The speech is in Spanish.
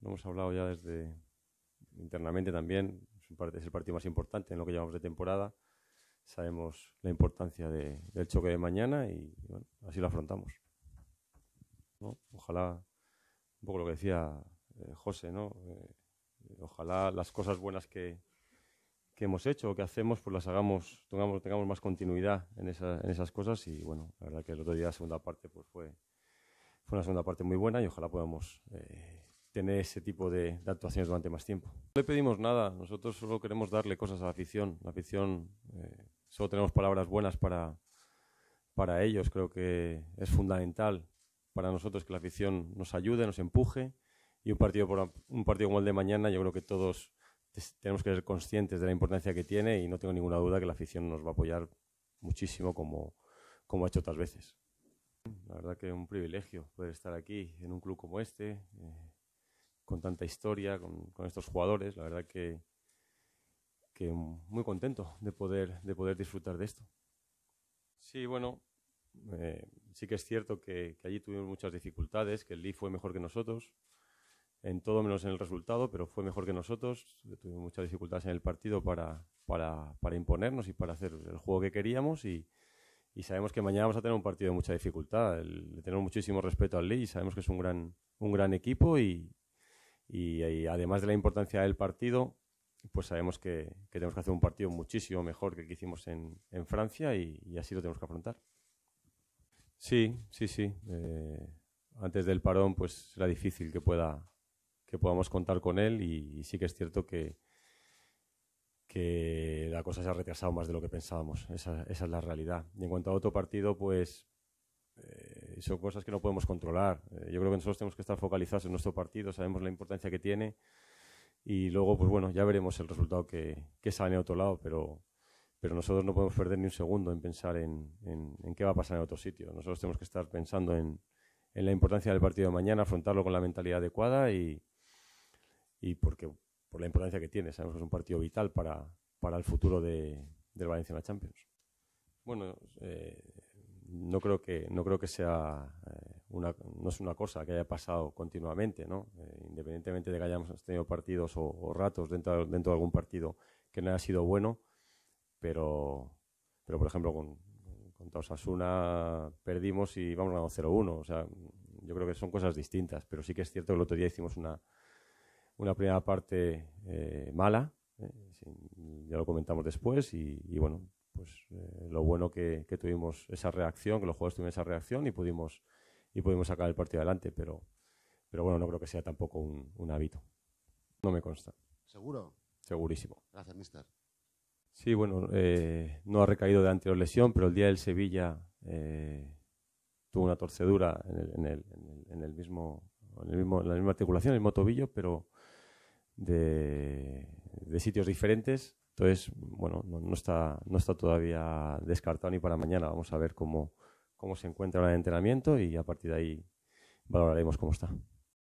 Lo hemos hablado ya desde internamente también. Es el partido más importante en lo que llevamos de temporada. Sabemos la importancia del choque de mañana y así lo afrontamos. Ojalá, un poco lo que decía eh, José, ¿no? Eh, ojalá las cosas buenas que, hemos hecho o que hacemos, pues las hagamos, tengamos, tengamos más continuidad en, en esas cosas. Y bueno, la verdad que el otro día la segunda parte pues fue, fue una segunda parte muy buena y ojalá podamos eh, tener ese tipo de, actuaciones durante más tiempo. No le pedimos nada, nosotros solo queremos darle cosas a la afición. La afición, eh, solo tenemos palabras buenas para, para ellos. Creo que es fundamental para nosotros que la afición nos ayude, nos empuje. Y un partido, por, un partido como el de mañana, yo creo que todos tenemos que ser conscientes de la importancia que tiene y no tengo ninguna duda que la afición nos va a apoyar muchísimo como, como ha hecho otras veces. La verdad que es un privilegio poder estar aquí en un club como este. Eh, con tanta historia, con, estos jugadores. La verdad que, que, muy contento de poder, de poder disfrutar de esto. Sí, bueno, eh, sí que es cierto que, allí tuvimos muchas dificultades, que el Lee fue mejor que nosotros, en todo menos en el resultado, pero fue mejor que nosotros. Tuvimos muchas dificultades en el partido para, para, imponernos y para hacer el juego que queríamos y, sabemos que mañana vamos a tener un partido de mucha dificultad. le tenemos muchísimo respeto al Lee y sabemos que es un gran, un gran equipo y, y, eh, además de la importancia del partido, pues sabemos que, tenemos que hacer un partido muchísimo mejor que el que hicimos en, Francia y, así lo tenemos que afrontar. Sí, sí, sí. Eh, antes del parón, pues era difícil que, pueda, que podamos contar con él y, sí que es cierto que, que la cosa se ha retrasado más de lo que pensábamos. Esa, esa, es la realidad. Y en cuanto a otro partido, pues son cosas que no podemos controlar. Eh, yo creo que nosotros tenemos que estar focalizados en nuestro partido, sabemos la importancia que tiene y luego, pues bueno, ya veremos el resultado que, que sale a otro lado, pero, pero nosotros no podemos perder ni un segundo en pensar en, en, en qué va a pasar en otro sitio. Nosotros tenemos que estar pensando en, en, la importancia del partido de mañana, afrontarlo con la mentalidad adecuada y, y porque por la importancia que tiene. Sabemos que es un partido vital para, para el futuro de, del Valencia la Champions. Bueno, eh, no creo que, no creo que sea eh, una, no es una cosa que haya pasado continuamente, ¿no? Eh, independientemente de que hayamos tenido partidos o, ratos dentro, dentro de algún partido que no haya sido bueno, pero, pero por ejemplo, con, contra una perdimos y vamos ganando 0-1. O sea, yo creo que son cosas distintas, pero sí que es cierto que el otro día hicimos una, una primera parte eh, mala, ya lo comentamos después, y, bueno, pues eh, lo bueno que, tuvimos esa reacción, que los jugadores tuvieron esa reacción y pudimos, y pudimos sacar el partido adelante, pero, pero bueno, no creo que sea tampoco un, hábito. No me consta. ¿Seguro? Segurísimo. Gracias, mister. Sí, bueno, eh, no ha recaído de anterior lesión, pero el día del Sevilla eh, tuvo una torcedura en el, en el, en el mismo, en el mismo, la misma articulación, el mismo tobillo, pero de, de sitios diferentes entonces, bueno, no, está, no está todavía descartado ni para mañana. Vamos a ver cómo, cómo se encuentra en el entrenamiento y a partir de ahí valoraremos cómo está.